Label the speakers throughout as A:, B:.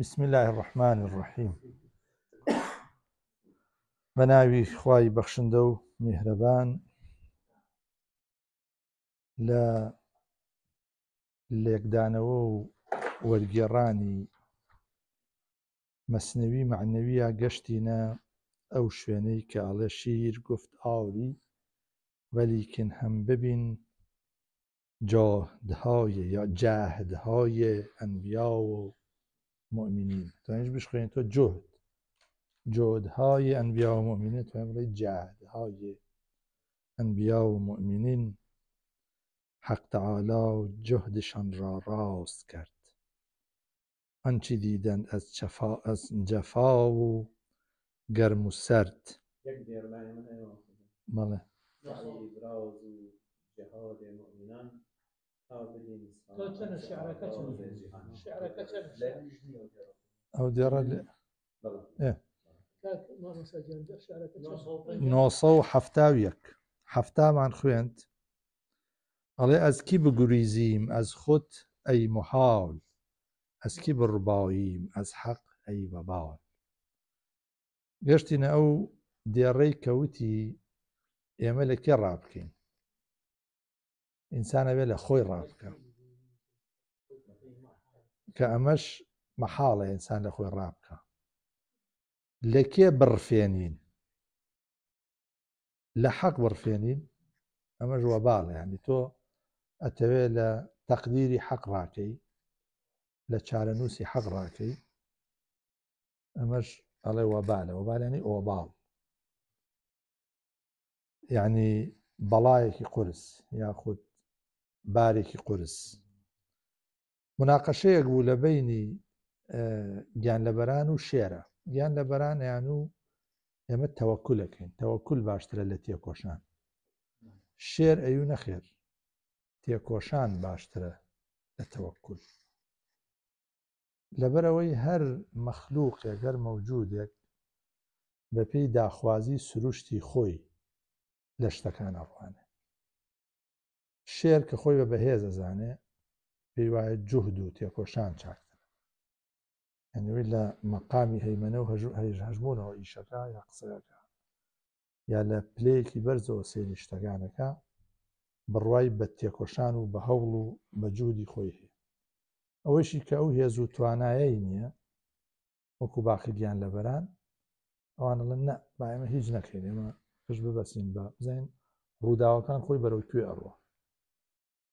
A: بسم الله الرحمن الرحيم بناوي خواي بخشندو مهربان لا لێکدانەوە وەرگێڕانی مەسنەوی معنەویە گەشتینە ئەو شوێنەی کە ئاڵە شیر گفت ولكن هم ببين جاهد هاي يا جاهد هاي انبياء مؤمنین تا تنجمش خیلی تو جهد جهدهای انبیا و مؤمنین تو جهدهای انبیا و مؤمنین حق تعالی جهدشان را راست کرد آنچه دیدند از, جفا از جفا و گرم و سرد بله جهاد مؤمنان او ايه نوصو حفتاويك حفتا من خوينت علي از كي بغريزيم از خود اي محاول از كي برباويم از حق اي بباول گەشتینە او دیێڕێی كوتي يملك لەکێ ئینسانە بێ لە خۆی ڕابکە کە ئەمەش مەحاڵە ئینسان لە خۆی ڕابکە لە کێ بڕفێنین لە حەق بڕفێنین ئەمەش وەباڵێ هەنی تۆ ئەتەوێت لە تەقدیری حەق ڕاکەی لە چارەنووسی حەق ڕاکەی ئەمەش ئەڵێ وەبالە وەبالێنی ئۆباڵ یعنی بەڵایەکی قرس یاخود بارێکی قرس مناقەشەیەک بوو لە بینی گیان لەبەران و شێرە گیان لەبەران یان و ئێمە تەوەکولەکەین تەوەکول باشترە لە تێکۆشان شێر ئەوی نەخێر تێکۆشان باشترە لە تەوەکول لەبەرەوەی هەر مەخلووقێک گەر مەوجودێک بە پێی داخوازی سروشتی خۆی لە شتەکان ئەڕوانێ شێر کە خۆی بە بەهێز ئەزانێ پێی وایە جوهد و تێکۆشان چاکتن ئەنوی لە مەقامی هەیمەنە و هەژوو هەیژ هەژبوونەوە ئیشەکە یا قسەکە یا لە پلەیەکی بەرزەوە سێری شتەکانەکە بڕوای بە تێکۆشان و بە هەوڵ و بە جوودی خۆی هەیە ئەوەیشی کە ئەو هێز و توانایی نییە وەکو باخی گیان لە بەران ئەوانە لە نە بامە هیچ نەکەین ئێمە کەش ببەسین بە بزین ڕووداوەکان خۆی بەرەو کوێ ئەڕوە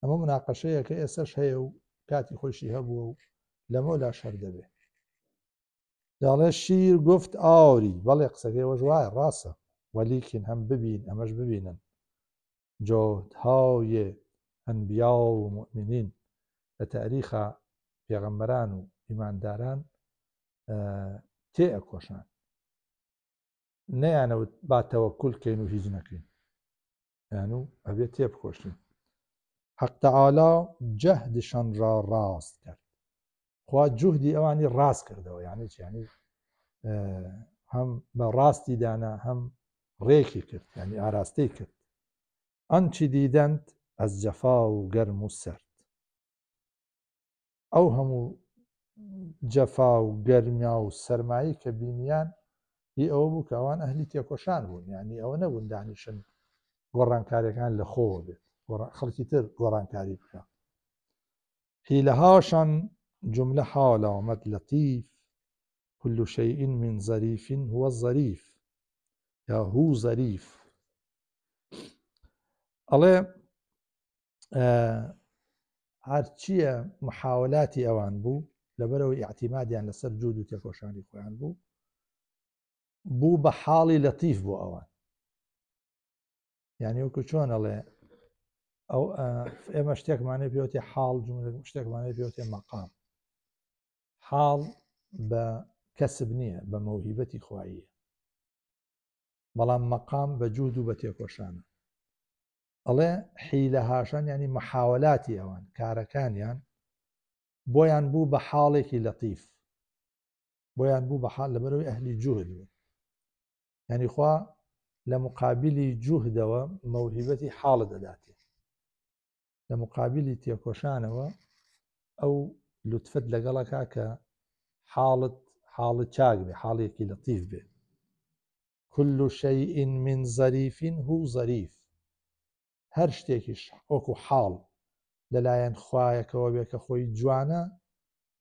A: ئەمە مناقەشەیە کە ئێسش هەیە و کاتی خۆشی هەبووە و لەمەلا شەر دەبێ داڵێ شیر گفت ئاوری بەڵێ قسەکەی وەژوایە ڕاستە وەلیکن هەم ببین ئەمەش ببینن جۆهاویێ ئەنبیا و مؤمنین لە تاریخە پێغەمبەران و ئیمانداران تێ ئەکۆشان نەیانەوە باتەوە کولکەین و هیچ نەکەین یان و ئەبێت تێ بکۆشتین حەقتەعالا جەهدشان را ڕاست کرد خوا جوهدی ئەوانی ڕاست کردەوە یعنی چیانی هەم بە ڕاستی دانا هەم ڕێکی کرد ینی ئاراستەی کرد ئەم چی دیدەند ئەس جەفا و گەرم و سرد ئەو هەموو جەفا و گەرمیا و سەرمایی کە بینیان هی ئەوە بوو کە ئەوان ئەهلی تێکۆشان بوون ینی ئەوە نەبوون دانیشن گۆڕانکاریەکان لە خۆوە بێت خەڵکی تر گۆڕانکاری بکە هیلەهاشان جملە حالە ومەد لەتیف كل شيء من ظريف هو الظريف يا هو ظريف الله هەرچییە محاولاتی ئەوان بوو لەبەرەوەی اعتیمادیان لەسەر لسر و تێکۆشانی خۆیان بوو بو بە حاڵی بو اوان يعني وكو وەکو الله ئەو ئێمە شتێکمانە پێوتی حاڵ شتێکمانە پێوتێ مەقام حاڵ بە کەسب نییە بە مەوهیبەتی خواییە بەڵام مەقام بە جوود و بە تێکۆشانە ئەڵێ حی لە هاشان ینی مەحاولاتی ئەوان کارەکانیان بۆیان بوو بە حاڵێکی لەتیف بۆیان بوو بە حال لەبەرەوەی ئەهلی جوهد بوو ینی خوا لە مقابلی جوهدەوە مەوهیبەتی حاڵە دەداتی لە مقابلی تێکۆشانەوە ئەو لوتفت لەگەڵەکە کە حاڵت حاڵت چاک بێ حاڵێکی لەتیف بێ كل شيء من زەریف هو زەریف هەر شتێکیش وەکو حاڵ لەلایەن خوایەکەوە بێ کە خۆی جوانە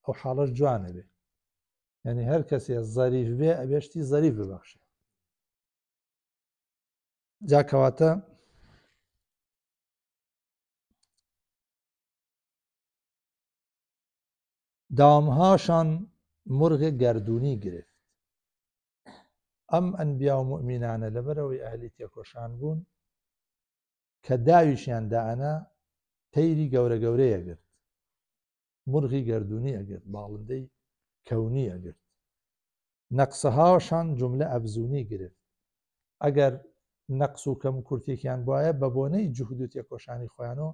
A: ئەو حاڵەش جوانە بێ یعنی هەر کەسێ زەریف بێ ئەبێشتی زەریف ببەخشێ جاکەواتە دامهاشان مرغ گردونی گرفت ئەم ئەنبیا و مؤمینانە لەبەرەوەی ئەهلی تێکۆشان بوون کە داویشیان داعنا تەیری گەورە گەورەیە گرت مرغی گردونی ئەگرت باڵندەی کەونی ئەگرت نەقسەهاشان جملە ئەبزونی گرفت ئەگەر نەقس و کەم کورتێکیان وایە بە بۆنەی جوهدو تێکۆشانی خۆیانەوە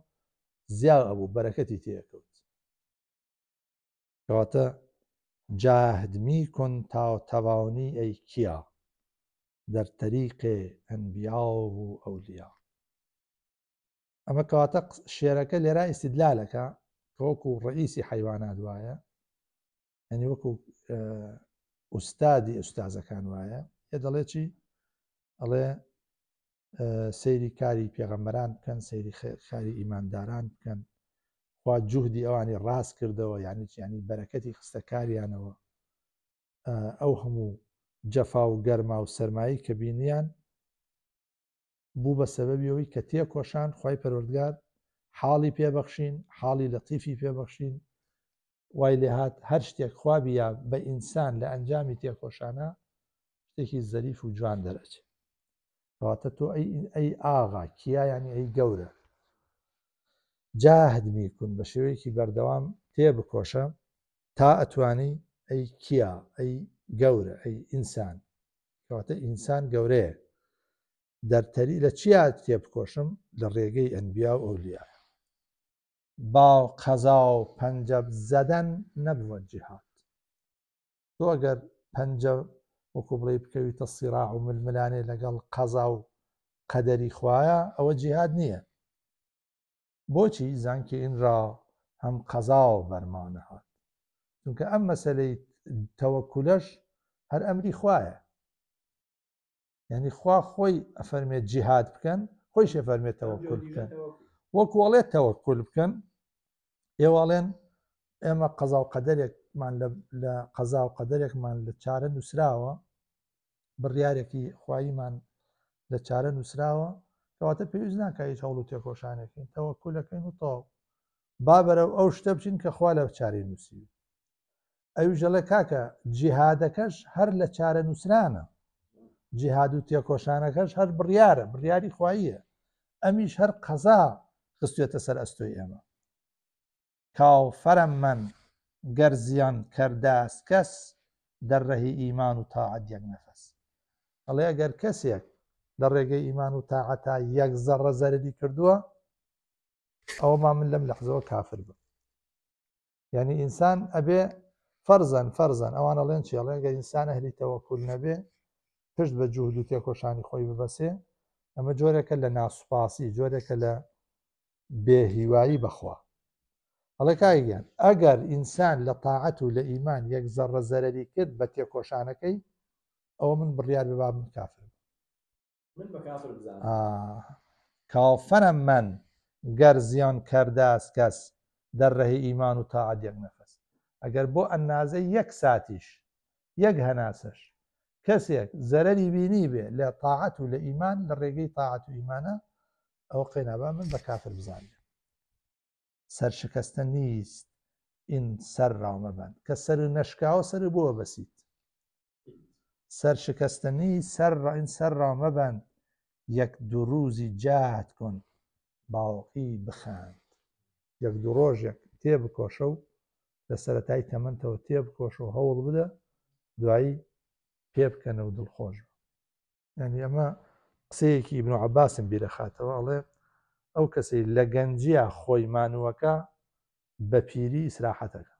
A: زیاو ئەبوو بەرەکەتی تێکەوت کەواتە جاهدمی کن تاوتەواونی ئەی کیا دەرتەریقێ ئەنبیا و ئەولیا ئەمە کەواتە شێرەکە لێرا ئیسیدلالەکە کەوەکو ڕئیسی حیوانات وایە ئەنی وەکو ئوستادی ئوستازەکان وایە یە دەڵێ چی ئەڵێ سەیری کاری پێغەمبەران بکەن سەیری خاری ئیمانداران بکەن خوا جوهدی ئەوانی ڕاست کردەوە یانی چیانی بەرەکەتی خستەکاریانەوە ئەو هەموو جەفا و گەرما و سەرمایی کە بینیان بوو بە سەبەبیەوەی کە تێ کۆشان خی پەروەردگار حاڵی پێبەخشین حاڵی لەتیفی پێبەخشین وای لێ هاات هەر شتێک خوابە بە ئینسان لە ئەنجامی تێکۆشانە شتێکی زەریف و جوان دەرەچێت کەواتە تۆ ئەی ئاغا کیایانی ئەی گەورە جاهدمی کون بە شێوەیەکی بەردەوام تێ بکۆشە تا ئەتوانی ئەی کیا ئەی گەورە ئەی ئینسان کەواتە ئینسان گەورەیە دەرتەری لە چیا تێ بکۆشم لە ڕێگەی ئەنبیا و ئەولیا باو قەزا و پەنجەب زەدەن نەبووە جیهات تۆ ئەگەر پەنجە وەکو بڵێ بکەویتە سیراع و ململانێ لەگەڵ قەزا و قەدەری خویە ئەوە جیهاد نییە بۆچی زانکە ئینرا هەم قەزا و بەرمانە هات چونکە ئەم مەسلەی تەوەکولەش هەر ئەمری خویە یعنی خوا خۆی ئەفەرمێت جیهات بکەن خۆی شەفەرمێتەوە کول بکەن وەکوڵێت تەوەکول بکەن ئێواڵێن ئێمە قەزا و قەدرێکمان لە قەزا و قەدرێکمان لە چارە نووسراوە بڕیارێکی خواییمان لە چارە نووسراوە کەواتە پێویست ناکایی هەڵ و تێکۆشانەکەین تەوە کولەکەین و تاو بابەرە ئەو شتە بچین کە خوا لە چاری نووسی ئەوژەڵە کاکە جیهادەکەش هەر لە چارە نووسرانە جیهاد و تێکۆشانەکەش هەر بڕیارە بڕیاری خواییە ئەمیش هەر قەزا خستێتە سەر ئەستۆی ئێمە کاو فەرم من گەر زیان کەرداس کەس دەرڕەهی ئیمان و تاعاد یەک نەفەس ئەڵێ ئەگەر کەسێک لە ڕێگەی ئیمان و تاعەتا یەک زەڕە زەرری کردووە ئەوما من لەم لەحزەوە کافر بم یعنی ئینسان ئەبێ فەرزەن فەرزەن ئەوانە لێن چێڵێگە ئینسانە هەلی تەوەکول نەبێ پشت بە جوود و تێکۆشانی خۆی ببەسێ ئەمە جۆرێکە لە ناسوپاسی جۆرێکە لە بێهیوایی بەخوا ئەڵێ کاگەیان ئەگەر ئینسان لە تاعەت و لە ئیمان یەک زەڕە زەرری کرد بە تێکۆشانەکەی ئەوە من بڕیار ببا من کافر کافرم من گر زیان کرده است کس در ره ایمان و طاعت یک نفس اگر با اندازه یک ساعتیش یک هناسش یک زەرری بینی به لطاعت و لە ایمان لە و ایمانه او با من به کافر بزانێ سر شکسته نیست ئین سەر نشکه سر سەر نەشکاوە سر سر بسید نیست سر را این سر را مبند یەک دوو ڕوزی جات کن باوەقی بخاند یەک دوو ڕۆژێک تێ بکۆشە و لە سەتای تەمەندەوە تێ بکۆش و هەوڵ بدە دوایی پێ بکەنە و دڵخۆش ئەنی ئەمە قسەیەکی بن و عباسم بیرەخاتەوە ئەڵێ ئەو کەسی لە گەنجیا خۆی مانوەکە بە پیری ئیسراحەتەکە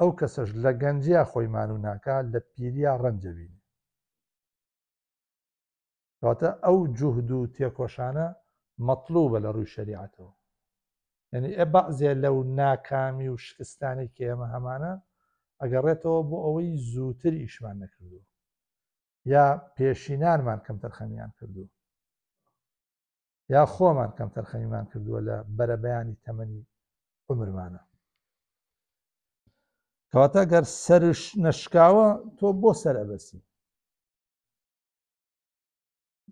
A: ئەو کەسەش لە گەنجیا خۆی مانو ناکە لە پیریا ڕەنجەبین کاتە ئەو جوهد و تێکۆشانە مەطلوبە لە ڕووی شریعەتەوە یعنی ئە بەعزیە لەو ناکامی و شکستانی کە ئێمە هەمانە ئەگەڕێتەوە بۆ ئەوەی زووتر ئیشمان نەکردو یا پێشینانمان کەم تەرخەمیان کردو یا خۆمان کەم تەرخەمیمان کردووە لە بەرەبەیانی تەمەنی عمرمانە کەواتە گەر سەرش نەشکاوە تۆ بۆ سەر ئەبەسی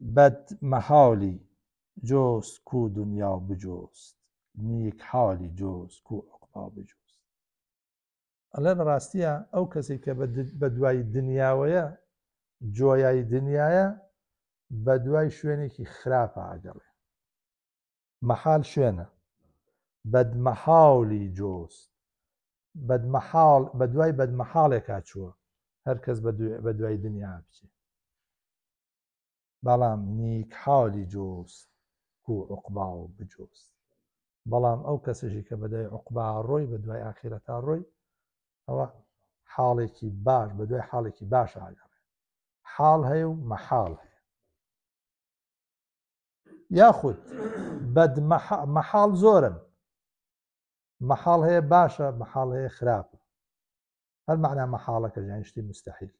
A: بد محالی جۆست کو دنیا بجۆست نیک حالی جۆست کو عقبا بجۆست ئەلە ڕاستیە ئەو کەسی کە بە دوای دنیاوەیە جۆیای دنیاە بە دوای شوێنێکی خراپە ئاگەڵێ مەحال شوێنە بەدمەحاڵی جۆست بەدمەحاڵ بە دوای بەدمەحاڵێکا چووە هەرکەس بە دوای دنیا بچێت بەڵام نیک حاڵی جۆست و عقبا و بجۆست بەڵام ئەو کەسەژی کە بەدای عقبا ڕۆی بە دوای ئاخیرەتا ڕۆی ئەوە حاڵێکی باش بە دوای حاڵێکی باش ئاگەڕێ حاڵ هەیە و مەحاڵ هەیە یاخود بەد مەحاڵ زۆرن مەحاڵ هەیە باشە مەحاڵ هەیە خراپە هەر معنا مەحاڵەکە ژیان شتی مستحیل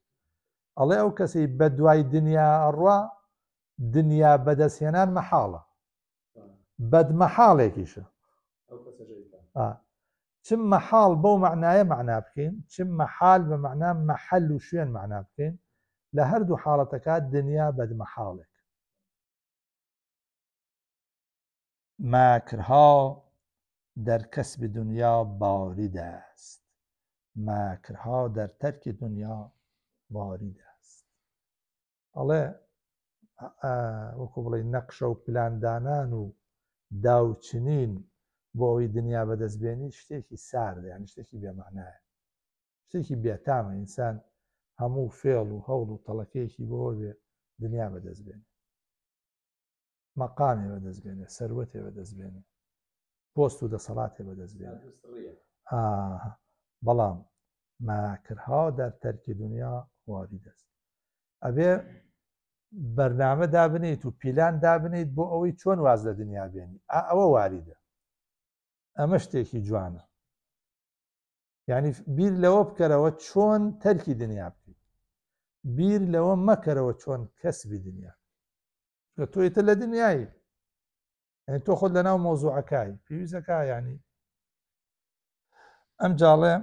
A: ئەڵێ ئەو کەسی بە دوای دنیا ئەڕوا دنیا بەدەستێنان مەحاڵە بەدمەحاڵێکیشە چم مەحاڵ بەو معنایە معنا بکەین چم مەحال بە معنا مەحل و شوێن معنا بکەین لە هەردوو حاڵەتەکە دنیا بەدمەحاڵێک ماکرها در کەسب دنیا بارید است ماکرها در تەرکی دنیا بارید است ئەڵێ وەکو بڵێ نەقشە و پلاندانان و داوچنین بۆ ئەوی دنیا بەدەستبێنی شتێکی ساردەیان شتێکی بێمانایە شتێکی بێتامە ئینسان هەموو فێڵ و هەوڵ و تەڵەکەیەکی بۆ بێ دنیا بەدەستبێنێ مەقامێ بەدەستبێنێ سەروەتێ بەدەستبێنێ پۆست و دەسەڵاتێ بەدەستبێنێ بەڵام ماکرها دەر تەرکی دنیا واری دەست ئەبێ بەرنامە دابنیت و پیلان دابنیت بۆ ئەوەی چۆن واز لە دنیا بێنی ئەوە واریدە ئەمە شتێکی جوانە ینی بیر لەوە بکەرەوە چۆن تەرکی دنیا بکەیت بیر لەوە مەکەرەوە چۆن کەسبی دنیا کە تۆیتە لە دنیایی تۆ خۆت لە ناو مۆزوعەکەی پێویستەکە ینی ئەم جاڵێ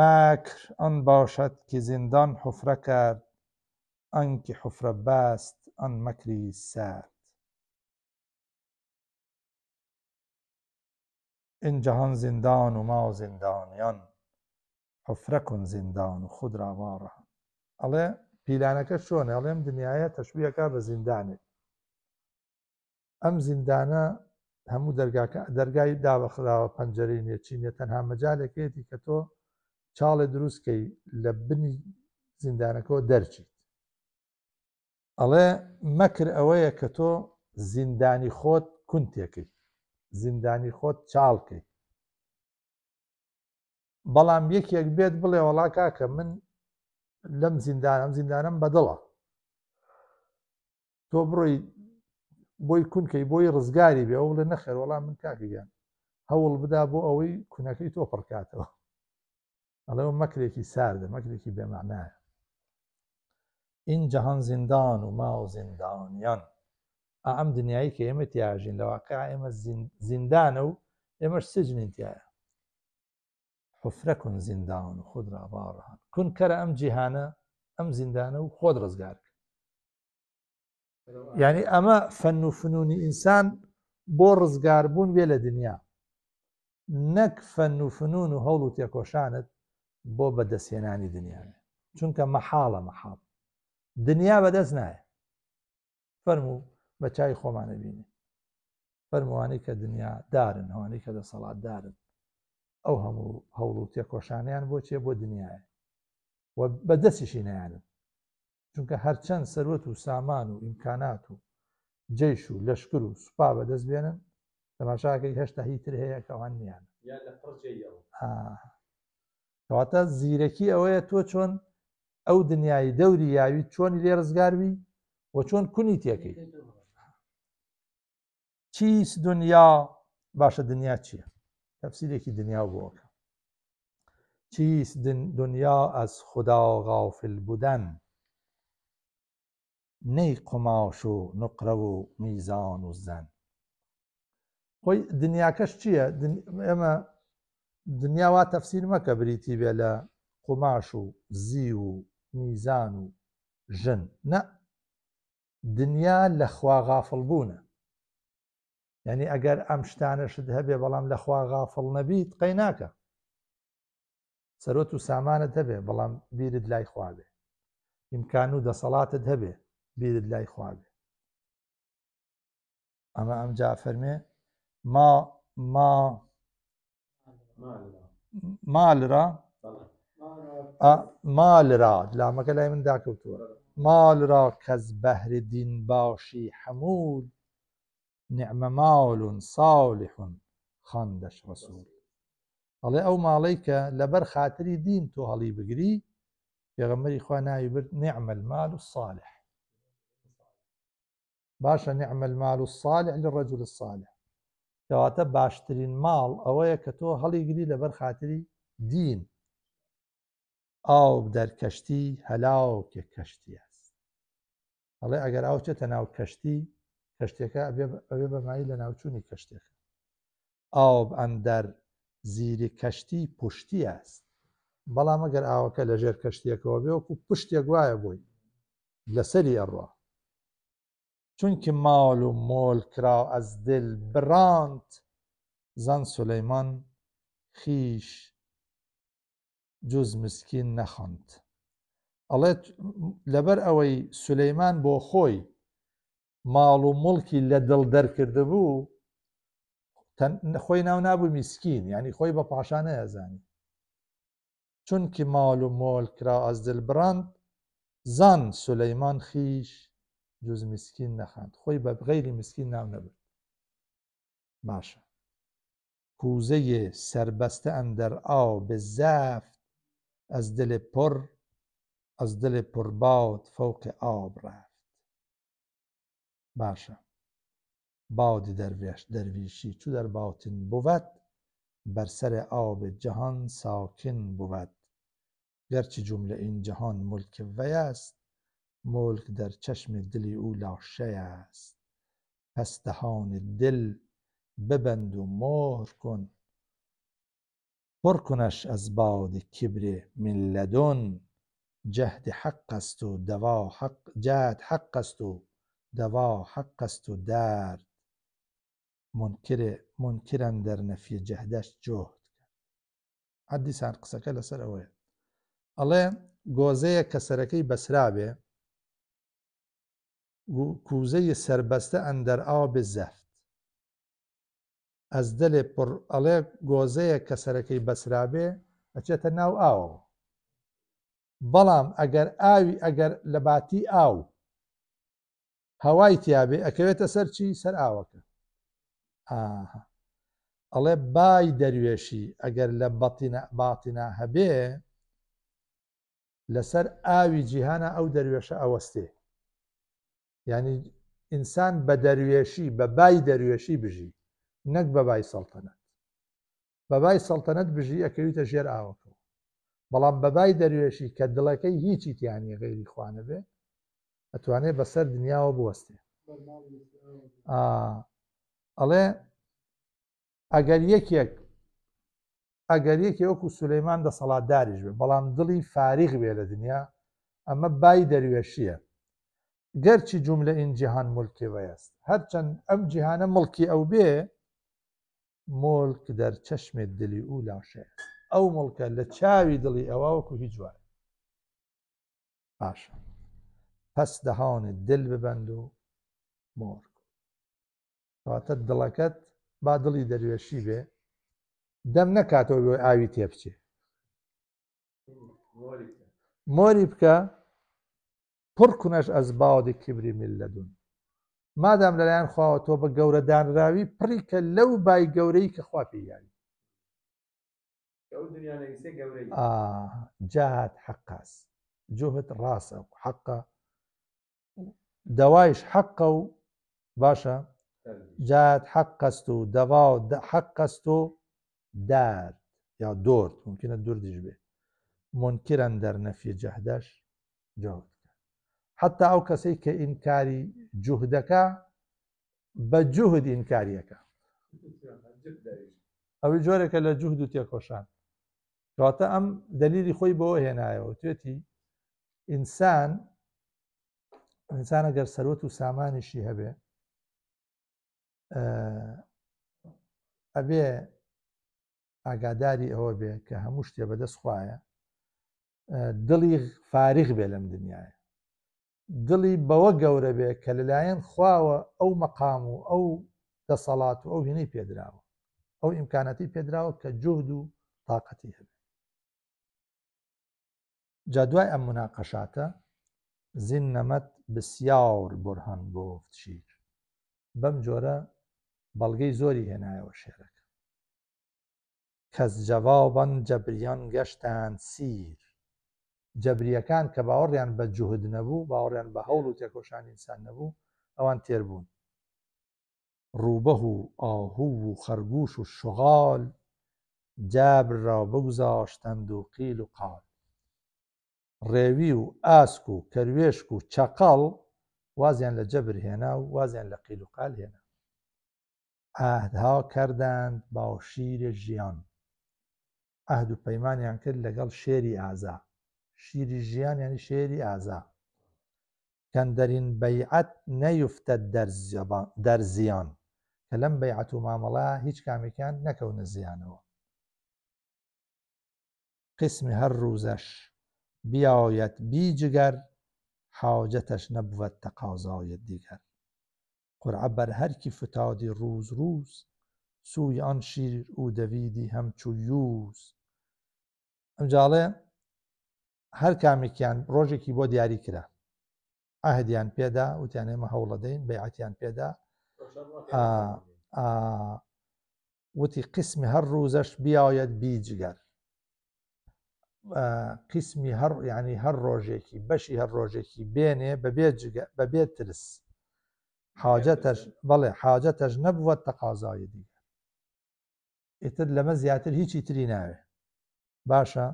A: ماکر ئەن باشەت کی زیندان حفرە کرد ئەنکی حفرە باست ئەن مەکری سرد ئین جەهان زیندان و ما و زیندانیان حفرە کن زیندان و خود راواڕە ئەڵێ پیلانەکە چۆنە ئەڵێم دنیاە تەشبیەکە بە زیندانێک ئەم زیندانە هەموو دەرگاکە دەرگای دابەخراوە پەنجەرەی نێچینە تەنها مەجالێکێتی کە تۆ چاڵێ دروستکەی لە بنی زیندانەکەەوە دەرچیت ئەڵێ مەکر ئەوەیە کە تۆ زیندانی خۆت کونتێکیت زیندانی خۆت چاڵکەیت بەڵام یەکێک بێت بڵێ وڵا کاکە من لەم زیندانم زیندانم بەدڵە تۆ بڕۆی بۆی کونکەی بۆی ڕزگاری بێ ئەو لە نەخێر وەڵام من کاکەیان هەوڵ بدا بۆ ئەوەی کونەکەی تۆ پڕکاتەوە ئەڵێ مەکرێکی ساردە مەکرێکی بێمانایە این جەهان زیندان و ما و زیندانیان ئەم دنیایی کە ئێمە تیاژین لە واقع ئێمە زیندانە و ئێمەش سجنین تایە حفرە کن زیندان و خود را باڕان کون کەرە ئەم جیهانە ئەم زیندانە و خۆت ڕزگارکە یعنی ئەمە فەن و فنونی ئینسان بۆ ڕزگاربوون بێ لە دنیا نەک فەن و فنون و هەوڵ و تێکۆشانت بۆ بەدەستێنانی دنیاێ چونکە مەحاڵە مەحاڵ دنیا بەدەست نایە فەرموو بە چای خۆمانە بینی فەرمووانی کە دنیا دارن ئەوانەی کە دەسەڵات دارن ئەو هەموو هەوڵ و تێکۆشانیان بۆچێ بۆ دنیاە و بەدەستیشی نیانن چونکە هەرچەند سەروەت و سامان و ئیمکانات و جێش و لەشکر و سوپا بەدەست بێنن تەماشاکەی هەشتا هیتر هەیە کەوان نیان کەواتە زیرەکی ئەوەیە تۆ چۆن ئەو دنیای دەوری یاوی چۆنی لێ ڕزگاروی و چۆن کونی تێکەی چیس دنیا باشە دنیا چییە؟ تەفسیرێکی دنیا بۆکە چیست دنیا ئەس خدا غافل بودەن نەی قماش و نقرە و میزان و زەن خۆی دنیاکەش چییە ئێمە دنیاوا تەفسیر مەکە بریتی بێ لە قماش و زی و میزان و ژن نە دنیا لە خواغافڵ بوونە یعنی ئەگەر ئەم شتانەشت هەبێ بەڵام لە خواغافڵ نەبیت قەی ناکە سەرۆت و سامانت هەبێ بەڵام بیرت لای خواابێ ئیمکان و دەسەڵاتت هەبێ بیرت لای خواابێ ئەمە ئەم جا فەرمێ ما ما مالرا آه، مال را ما لای من داکەوتووە مال را کەس بەهر دین باشی حەمول نعمە ماولون ساڵحون خەندەش ڕسوول ئەڵێ ئەو ماڵی کە لەبەر خاتری دین تۆ هەڵی بگری پێغەمەری خوا ناوی برد نعم المال الصالح باشە نعم المال الصالح للرجل الصالح كواتب باشترين مال ئەوەیە کە تۆ هەڵی لبر خاطري دين ئاو دەرکەشتی هەلاوکێ کەشتی است ئەڵێ ئەگەر ئاو چێتە ناو کەشتی کەشتێکە ئەوێ بەمایی لە ناوچووی کەشتێک ئاو ئەم دەر زیری کەشتی پشتی است بەڵام ئەگەر ئاوەکە لە ژێر کەشتێکەوە بێوەکو پشتێک وایە بووی لەسەری ئەڕە چونکە ماڵ و مۆل کرا ئەز دل براند زان سولەیمان خیش جز مسکین نەخەند ئەڵێت لەبەر ئەوەی سولەیمان بۆ خۆی ماڵ و مڵکی لە دڵ دەرکرده بوو خۆی ناو نابوو میسکین یعنی خۆی بە پاشانە ئەزانی چونکی ماڵ و مۆل کرا ئەز دلبراند زان سولەیمان خیش جز میسکین نەخند خۆی بە بغەیری مسکین ناو نەبوو باشە کوزەیە سربەستە ئەندەر ئاو بە زافت از دل پر از دل پر باد فوق آب رفت باشم باد درویش درویشی چو در باطن بود بر سر آب جهان ساکن بود گرچه جمله این جهان ملک وی است ملک در چشم دل او لاشه است پس دهان دل ببند و مهر کن پر کنش از باد کبر من لدن جهد حق است و دوا حق جهد حق است و دوا حق است و درد منکر منکرن در نفی جهدش جهد کرد سر قصه قسەکە لەسەر اوه الله گوزه کسرکی بسرابه بەسرابێ سربسته اندر در آب ئەزدەلێ ئەڵێ گۆزەیە کە سەرەکەی بەسرابێ ئەچێتە ناو ئاوە بەڵام ئەگەر ئاوی ئەگەر لە باتی ئاو هەوای تیاابێ ئەکەوێتە سەرچی سەر ئاوەکە ئەڵێ بای دەروێشی ئەگەر لە باتینا هەبێ لەسەر ئاوی جیهانە ئەو دەروێشە ئەوەستێ ینی ئینسان بە دەروێشی بە بای دەروێشی بژی نەک بەبای سەڵتەنەت بەبای سەڵتەنەت بژی ئەەکەویتە ژێر ئاوەکەەوە بەڵام بەبای دەروێشی کە دڵەکەی هیچی تیانی غێری خوانە بێ ئەتوانێت بەسەر دنیاوە بوەستێ ئەڵێ ئەگەر یەکێک ئەگەر یەکی وەکو سولەیمان دە سەڵاتداریش بێ بەڵام دڵی فاریغ بێ لە دنیا ئەمە بای دەروێشیە گەرچی جوم لە ئینجییهان ملکی وەست هەرچەند ئەم جیهانە ملکی ئەو بێ مۆلک دەرچەشمێت دلی و لاشێ ئەو مڵکە لە چاوی دڵی ئەواوەکو هیچ جوار باشە پەس دەهاونێت دل ببند و مۆرک کاتە دڵەکەت با دڵی دەروێشی بێ دەم نەکاتەوە بۆ ئاوی تێ بچێ مۆری بکە پڕ کوونەش ئەز باوەی کبری میل لە دوون مادام لەلایەن خواوە تۆ بە گەورە دانراوی پڕیکە لەو بای گەورەی کە خوا پێیاوی جاهات حەقاس جوهت ڕاستە حەقە دەوایش حەقە و باشە جاات حەقەست و دەوا و حەقەست و دار یا دۆرت ممکنە دوردیش بێ منکرن دەرنەفی جەهدەش جوت حتا ئەو کەسەی کە ئینکاری جوهدەکە بە جوهدی ئینکاریەکە ئەوی جۆرێکە لە جوهد و تێکۆشان کاتە ئەم دلیلی خۆی بۆ هێنایەوە توێتی ئینسان ئینسانە گەر سەرۆت و سامانیشی هەبێ ئەبێ ئاگاداری ئەوە بێ کە هەموو شتێ بەدەست خوایە دڵی فارغ بێ لەم دنیاە دڵی بەوە گەورە بێ کە لەلایەن خواوە ئەو مەقام و ئەو دەسەڵات و ئەو هینەی پێدراوە ئەو ئیمکانەتی پێدراوە کە جهد و تااقەتی هەبێ جا دوای ئەم مناقەشاتە زین نەمەت بسیار بورهان بۆ فتشیر بەم جۆرە بەڵگەی زۆری هێنایەوە شێرەکە کەس جەواوبەن جەبریان گەشتان سیر جەبریەکان کە باوەڕیان بە جوهد نەبوو باوەڕیان بە هەوڵ و تێکۆشان ئینسان نەبوو ئەوان تێر بوون ڕووبە و ئاهوو و خەرگوش و شغال جابرا بگوزاشتەند و قیل و قال ڕێوی و ئاسک و کەروێشک و چەقاڵ وازیان لە جەبر هێنا و وازیان لە قیل و قال هێنا ئاهدها کردند باوشیر ژیان ئەهد و پەیمانیان کرد لەگەڵ شێری ئازا شیری ژیان ینی شێری ئازا کەندەرین بەیعەت نەیفتە دەرزیان کە لەم بەیعەت و مامەڵا هیچ کامێکیان نەکەونە زیانەوە قسمی هەر ڕوزەش بیاوەت بی جگەر حاجەتەش نەبووەت تەقازاویت دیگەر قورعە بەر هەرکی فتادی ڕوز ڕوز سووی ئەن شیر و دەویدی هەمچوو یوز ئەمجاڵێ هەر کامێکیان ڕۆژێکی بۆ دیاری کرا ئاهدیان پێدا وتیان ئێمە هەوڵەدەین بەعاتیان پێدا وتی قسمی هەر ڕوزەش بیاوەت بیجگەر قسمی هەر ینی هەر ڕۆژێکی بەشی هەر ڕۆژێکی بێنێ بەبێ ترس حاجەتەش بەڵێ حاجەتەش نەبووە تەقازایی دیگە ئیتر لەمە زیاتر هیچی تری ناوێ باشە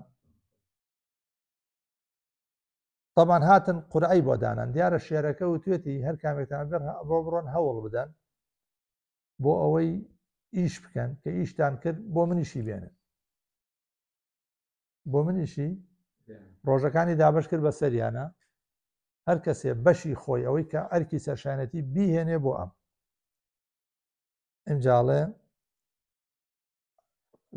A: طبعاان هاتن قورعی بۆدانان دیارە شێرەکە و توێتی هەر کامێکتان بێر بۆ بڕۆن هەوڵ بدەن بۆ ئەوەی ئیش بکەن کە ئیشتان کرد بۆ منیشی بێنن بۆ منیشی ڕۆژەکانی دابش کرد بە سەریانە هەر کەسێ بەشی خۆی ئەوەی کە ئەرکی سەرشانەتی بیهێنێ بۆ ئەم ئەمجاڵێ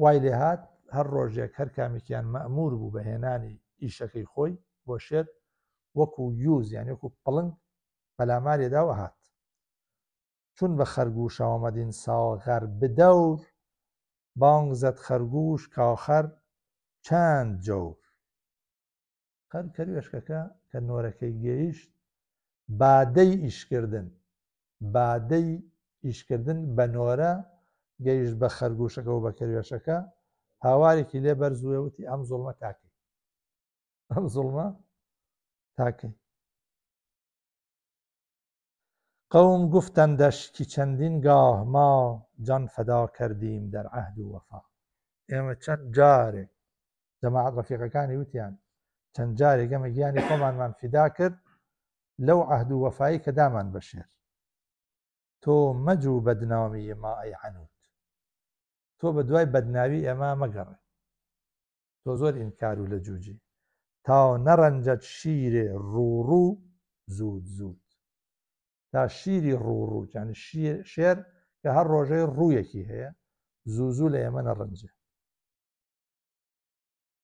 A: وای لێ هات هەر ڕۆژێک هەر کامێکیان مەمور بوو بە هێنانی ئیشەکەی خۆی بۆ شێت وەکو یوز یانیکو پڵنگ پەلامارێداوە هات چون بە خەرگووش ئەومەدین ساوەخەر بدەور بانگ زەت خەرگووش کاخەر چەند جەور خەر کەروێشکەکە کە نۆرەکەی گەیشت بادەی ئیشکردن بادەی ئیشکردن بە نۆرە گەیشت بە خەرگووشەکە و بە کەروێشەکە هاوارێکی لێ بەرزوێوتی ئەم زڵمە تاکەی ئەم زڵمە تاکه قوم گفتندش که چندین گاه ما جان فدا کردیم در عهد و وفا اما چند جاره جماعت رفیقەکانی وتیان چند جاره گمه گیانی من فدا کرد لو عهد و وفایی کە دامان تو تۆ مەجوو ما ای عنود، تو تۆ بدناوی دوای بەدناوی تو زور تۆ زۆر ئینکار و تا نەڕەنجەت شیرێ ڕوڕوو زود زود تا شیری ڕوڕوو چەند شێر کە هەر ڕۆژەی ڕوویەکی هەیە زووزوو لە ئێمە نەڕەنجە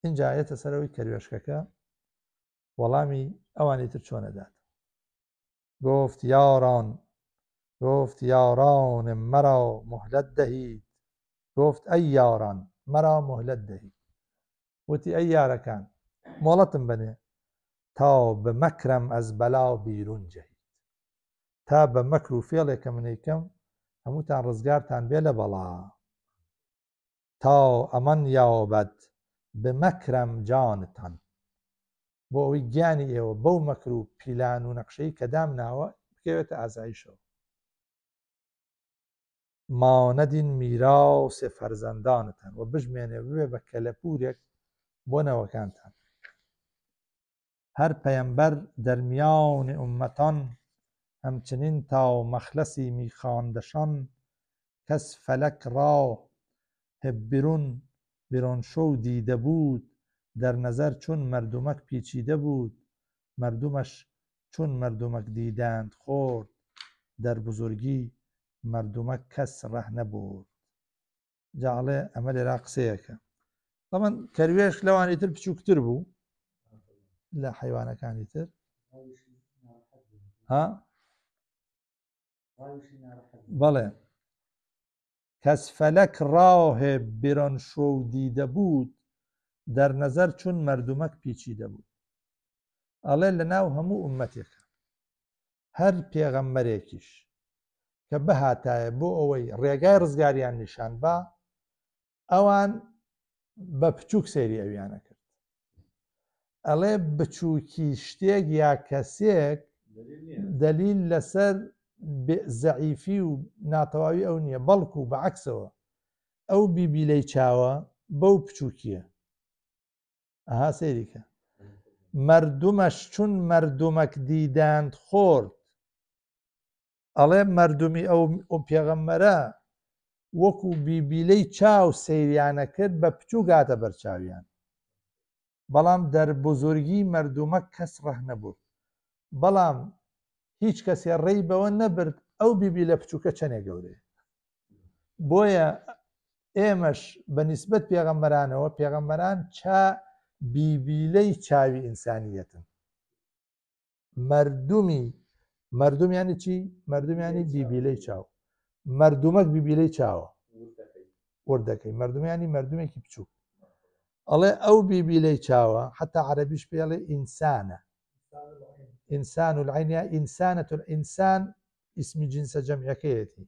A: اینجاەتە سەرەوەی کەروێشکەکە وەڵامی ئەوانی تر چۆنەدات گفت یاڕان گفت یاڕانم مەرا و مهلت دەهید گفت ئەی یاڕان مەرا مهلت دەهید وتی ئەی یارەکان مۆڵەتم بنێ تاو بە مەکرم ئەس بەلاو بیرون جەهید تا بە مەکر و فێڵێکە منیکەم هەمووتان ڕزگارتان بێ لە بەڵا تاو ئەمەەن یاوەبەت بمەکرم جاانتان بۆ ئەوەی گیانی ئێوە بەو مەکر و پیلان و نەقشەی کەدام ناوە بکەوێتە ئازایشەوە ماوەدین میرا و سێفەرزەندانتان و بژمێنێ بێ بە کەلەپورێک بۆ نەوەکانتان هر پیمبر در میان امتان همچنین تا مخلصی میخواندشان کس فلک را هبرون برون شو دیده بود در نظر چون مردمک پیچیده بود مردمش چون مردمک دیدند خورد در بزرگی مردمک کس ره نبود جعله عمل رقصه که طبعا کرویش لەوانیتر پچوکتر بود لە حیوانەکانی تر بەڵێ کەس فەلەک ڕاوهێ بیرۆن شۆ و دیدەبوو دەرنەزەر چون مردمەک پیچی دەبوو ئەڵێ لە ناو هەموو عومەتێکە هەر پێغەممەرێکیش کە بەهاتایە بۆ ئەوەی ڕێگای ڕزگاریان نیشان با ئەوان بە پچووک سێری ئەویانەکە ئەڵێ بچووکی شتێک یا کەسێک دلیل لەسەر زەعیفی و ناتەواوی ئەو نییە بەڵکو و بەعکسەوە ئەو بیبیلەی چاوە بەو بچووکیە ئەها سێریکە مردمەش چون مردمەک دیداند خۆرد ئەڵێ مردمی ئەو پێغەممەرە وەکو بیبیلەی چاو سەیریانە کرد بە پچوو گاتە بەرچاویان بەڵام دەربزۆرگی مردمە کەس ڕەح نەبوو بەڵام هیچ کەسێ ڕێی بەوە نەبرد ئەو بیبی لە بچووکە چنێ گەورێ بۆیە ئێمەش بە نسبت پێغەمەرانەوە پێغەمەران چا بیبیلەی چاوی ئینسانیەتن مردمی مردمیانی چی مردمیانی بیبیلەی چاو مردمەک بیبیلەی چاوە وردەکەی مردمیانی مردمێکی بچوو ئەڵێ ئەو بیبی لی چاوە حتا عربیش پێڵێ ئینسانە ئینسان و العینیا ئینسانەت ئینسان ئیسمی جنسە جەمعەکەیەتی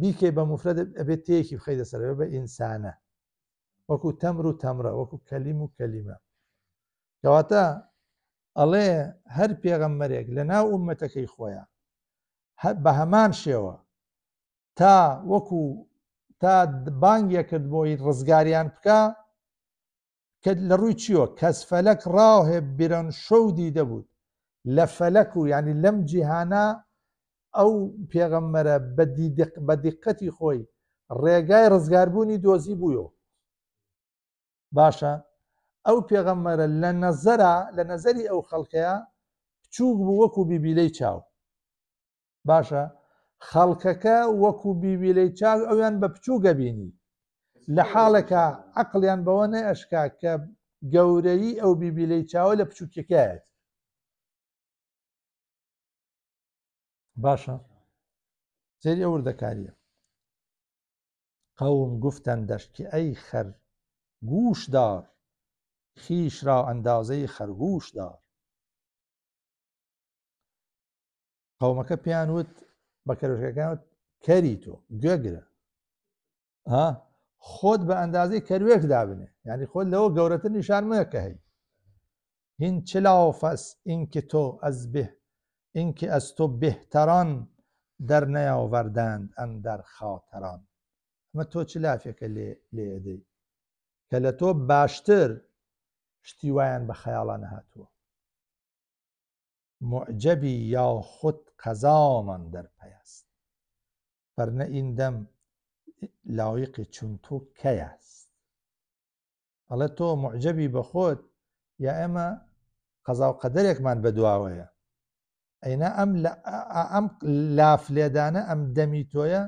A: بیکەی بە مفرد ئەبێت تێکی بخەی دەسەرەوە بە ئینسانە وەکو تەمر و تەمرە وەکو کەلیم و کەلیمە کەواتە ئەڵێ هەر پێغەممەرێک لە ناو عومەتەکەی خۆیان بە هەمان شێوە تا وەکو تا بانگیە کرد بۆی ڕزگاریان بکە کە لە ڕووی چیوە کەس فەلەک ڕاوهێ بیرەن شەودی دەبوو لە فەلەک و ینی لەم جیهانا ئەو پێغەممەرە بە دیقەتی خۆی ڕێگای ڕزگاربوونی دۆزی بوویەوە باشە ئەو پێغەممەرە لە نەزەرا لە نەزەری ئەو خەڵکەیە چوک بوو وەکو بیبیلەی چاو باشە خەڵکەکە وەکو بیبیلەی چاو ئەویان بە پچوو گەبینی لە حاڵەکە عقلیان بەوە نە ئەشکا کە گەورەی ئەو بیبیلەی چاوە لە بچووکەکەت باشە زێری ئەوردەکاریە قەوم گفتن دەشکی ئەی خەر گوشدار خیش را ئەندازەی خەرگوشدار قەومەکە پیان وت بە کەروشەکانت کەری تۆ گوێگرە ها خود به اندازه کرویک دابنه یعنی خۆت لەوە گەورەتر نیشان مکه هەی هین چلاو فەس اینکه از تو بێ از از تۆ بهتران در ئەم خاطران، ما ئەمە تۆ تو لافێکە لێدەی کە لە تۆ باشتر شتی به بە خەیاڵان تو معجبی یا خود در پیست نه این دم. لایقی چون تو کی است حالا تو معجبی به خود یا اما قضا و قدر یک من به قەدرێکمان بەدواوەیە ئەینا ئەم ام لاف ام دمی دەمی تۆیە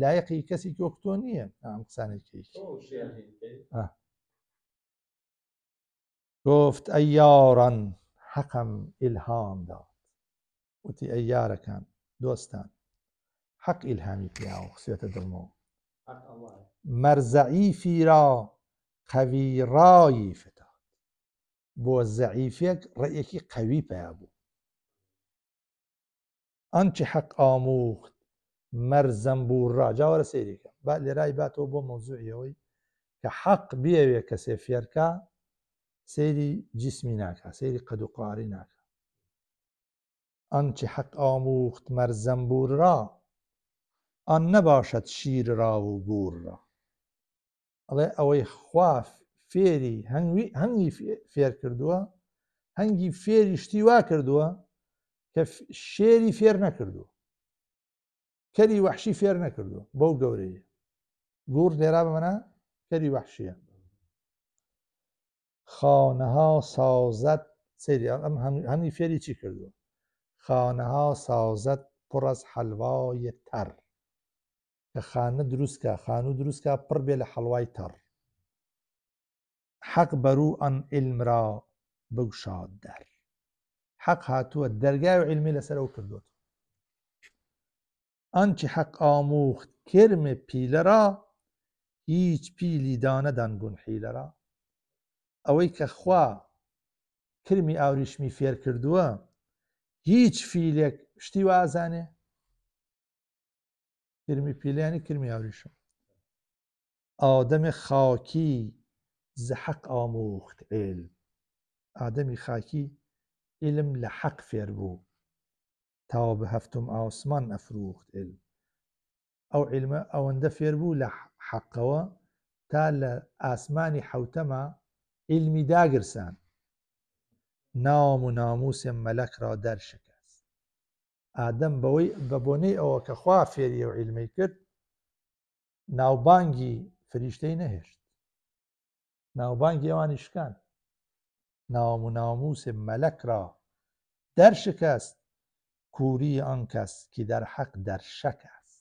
A: لایەقی کەسی کۆکتۆ نییە ئەم قسانێکی آه. گفت ئە یاڕەن حەقم ئیلهام داوت وتی ئە یارەکان دۆستان حەق ئیلهامی پیا و خسێتە دڵمەوە مرزعیفی را قوی رایی فتاد با ضعیف یک یکی قوی پیا بود آنچه حق آموخت مر زنبور را جاور سیری کن بعد بله، رای بعد با موضوعی اوی که حق بیوی کسی که سیری جسمی نکه سیری قد نکه آنچه حق آموخت مر زنبور را ئان نەباشەت شیر راو و گور را ئەڵێ ئەوەی خواف فێری هەنگوی هەنگی فێر کردووە هەنگی فێری شتی وا کردووە کە شێری فێر نەکردو کەری وەحشی فێر نەکردو بەو گەورەیە گور دێرا بمەە کەری وەحشیە خانەها سازەت سریان ئەم هەمی فێری چی کردووە خانەها سازەت پڕ از حەلوای تەر کە خانە دروستکە خانوو دروستکە پڕ بێ لە حەڵوای تەڕ حەق بەرو ئەن ئیلمرا بگوشاد دەر حەق هاتووە دەرگای و عیلمی لەسەر ئەو کردوت ئەنچی حەق ئاموخت کرمێ پیلەرا هیچ پیلی دانەدان بوون حیلەرا ئەوەی کە خوا کرمی ئاوریشمی فێر کردووە هیچ فیلێک شتی وازانێ کرمی پیله یعنی کرمی آوریشم آدم خاکی ز حق آموخت علم آدمی خاکی علم لحق فیر بو تا به هفتم آسمان افروخت علم او علم او فیر بو لحق و تا آسمانی حوتما علمی داگرسان نام و ناموس ملک را در شک ئادەم بەوەی بە بۆنەی ئەوە کە خوا فێری و عیلمەی کرد ناوبانگی فریشتەی نەهێشت ناوبانگی ئەوانی شکان ناوام و ناموسێ مەلەکرا دەرشکەست کووری ئەن کەس کی دەرحەق دەرشەکەست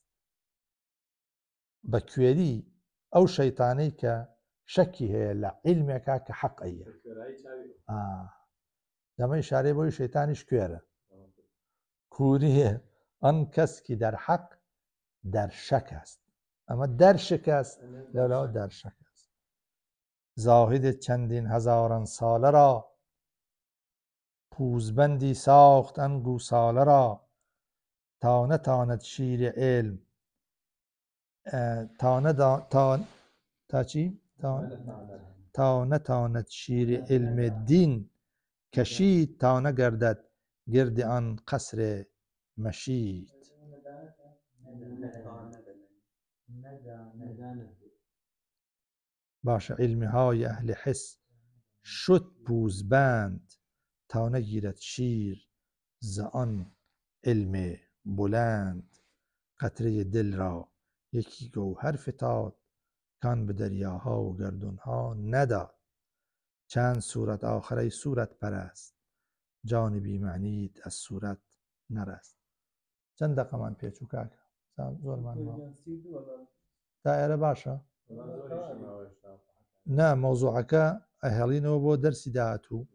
A: بە کوێری ئەو شەیتانەی کە شەکی هەیە لە عیلمێکا کە حەقەیە دەمەی شارێ بۆی شەیتانیش کوێرە کوریه آن کس که در حق در شک است اما در شک است لالا در شک است زاهد چندین هزاران ساله را پوزبندی ساخت آن گوساله را تا نتاند شیر علم تا ندا... تا تا چی؟ شیر علم دین کشید تانه نگردد گرد آن قصر مشید باش علمی های اهل حس شد پوزبند تا نگیرد شیر ز آن علم بلند قطره دل را یکی گوهر فتاد کان به دریاها و گردونها نداد چند صورت آخره صورت پرست جاانبی معنیت ئە سوورەت نەڕاست چەند دەقەمان پێچوو کاکە زۆرمان تا ئێرە باشە نا مۆزوعەکە ئەهێڵینەوە بۆ دەرسی داهاتوو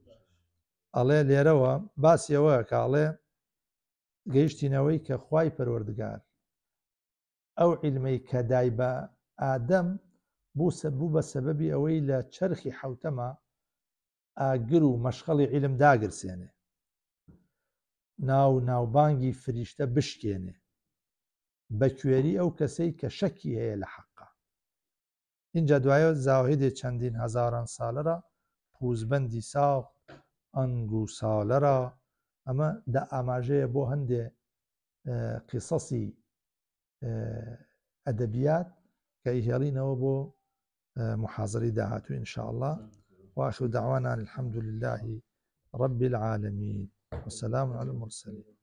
A: ئەڵێ لێرەوە باسیەوە کاڵێ گەیشتینەوەی کە خی پەروەردگار ئەو عیلمەی کە دای بە ئادەم بوو سەبوو بە سەبەبی ئەوەی لە چرخی حوتەمە ئاگر و مەشخەڵی عیلم داگرسێنێ ناو ناوبانگی فریشتە بشکێنێ بە کوێری ئەو کەسەی کە شەکی هەیە لە حەقا اینجا دوایە زاهدێ چەندین هزاران ساڵەرە پوزبندی ساغ ئەنگ و ساڵەرە ئەمە دا ئاماژەیە بۆ هەندێ قسەسی ئەدەبیات کە هێڵینەوە بۆ محاضری داهاتوو انشاء الله واخر دعوانا الحمد لله رب العالمين وسلام على المرسلين